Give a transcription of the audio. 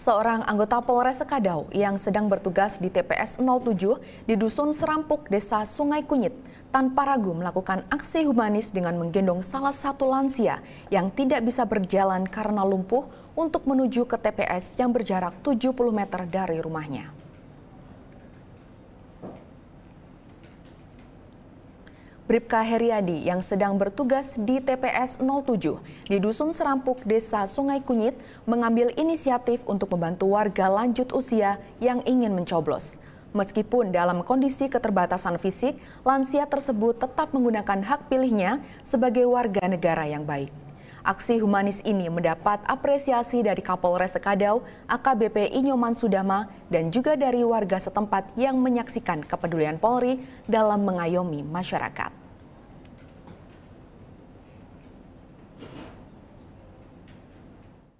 seorang anggota Polres Sekadau yang sedang bertugas di TPS 07 di Dusun Serampuk, Desa Sungai Kunyit, tanpa ragu melakukan aksi humanis dengan menggendong salah satu lansia yang tidak bisa berjalan karena lumpuh untuk menuju ke TPS yang berjarak 70 meter dari rumahnya. Bribka Heriadi yang sedang bertugas di TPS 07 di Dusun Serampuk, Desa Sungai Kunyit mengambil inisiatif untuk membantu warga lanjut usia yang ingin mencoblos. Meskipun dalam kondisi keterbatasan fisik, lansia tersebut tetap menggunakan hak pilihnya sebagai warga negara yang baik. Aksi humanis ini mendapat apresiasi dari Kapolres Sekadau, AKBP Inyoman Sudama, dan juga dari warga setempat yang menyaksikan kepedulian Polri dalam mengayomi masyarakat.